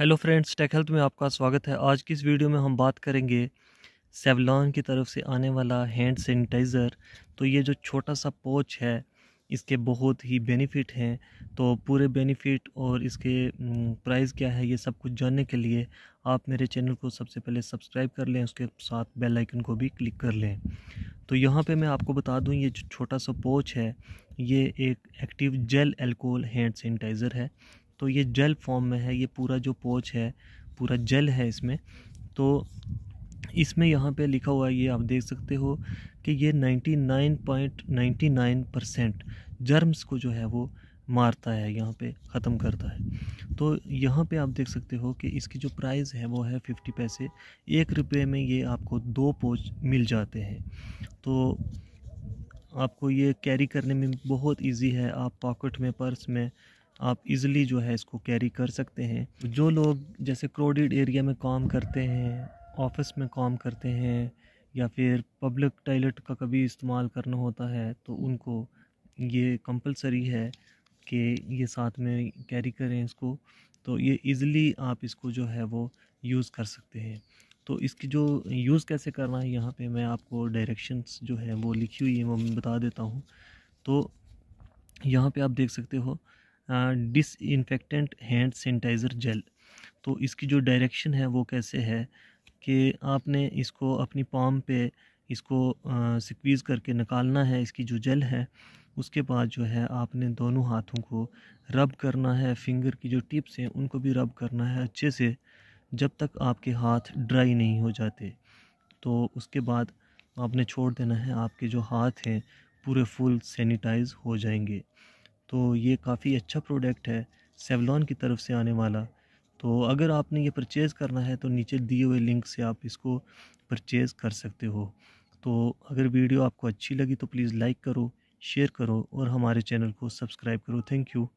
hello friends take health में आपका स्वागत है आज की इस वीडियो में हम बात करेंगे सेवलॉन की तरफ से आने वाला हैंड सैनिटाइज़र तो ये जो छोटा सा पोच है इसके बहुत ही बेनिफिट हैं तो पूरे बेनिफिट और इसके प्राइस क्या है ये सब कुछ जानने के लिए आप मेरे चैनल को सबसे पहले सब्सक्राइब कर लें उसके साथ बेल आइकन को भी क्लिक कर लें तो यहाँ पे मैं आपको बता दूँ ये जो छोटा सा पोच है ये एक active gel alcohol hand sanitizer है तो ये जेल फॉर्म में है ये पूरा जो पोच है पूरा जेल है इसमें तो इसमें यहाँ पे लिखा हुआ है ये आप देख सकते हो कि ये 99.99 परसेंट जर्म्स को जो है वो मारता है यहाँ पे ख़त्म करता है तो यहाँ पे आप देख सकते हो कि इसकी जो प्राइस है वो है फिफ्टी पैसे एक रुपये में ये आपको दो पोच मिल जाते हैं तो आपको ये कैरी करने में बहुत इजी है आप पॉकेट में पर्स में आप इज़िली जो है इसको कैरी कर सकते हैं जो लोग जैसे क्राउडेड एरिया में काम करते हैं ऑफिस में काम करते हैं या फिर पब्लिक टॉयलेट का कभी इस्तेमाल करना होता है तो उनको ये कंपलसरी है कि ये साथ में कैरी करें इसको तो ये इज़िली आप इसको जो है वो यूज़ कर सकते हैं तो इसकी जो यूज़ कैसे करना है यहाँ पे मैं आपको डायरेक्शंस जो है वो लिखी हुई है वो मैं बता देता हूँ तो यहाँ पे आप देख सकते हो इन्फेक्टेंट हैंड सैनिटाइज़र जेल तो इसकी जो डायरेक्शन है वो कैसे है कि आपने इसको अपनी पाम पे इसको स्क्वीज़ करके निकालना है इसकी जो जेल है उसके बाद जो है आपने दोनों हाथों को रब करना है फिंगर की जो टिप्स हैं उनको भी रब करना है अच्छे से जब तक आपके हाथ ड्राई नहीं हो जाते तो उसके बाद आपने छोड़ देना है आपके जो हाथ हैं पूरे फुल सैनिटाइज़ हो जाएंगे तो ये काफ़ी अच्छा प्रोडक्ट है सेवलॉन की तरफ से आने वाला तो अगर आपने ये परचेज़ करना है तो नीचे दिए हुए लिंक से आप इसको परचेज़ कर सकते हो तो अगर वीडियो आपको अच्छी लगी तो प्लीज़ लाइक करो शेयर करो और हमारे चैनल को सब्सक्राइब करो थैंक यू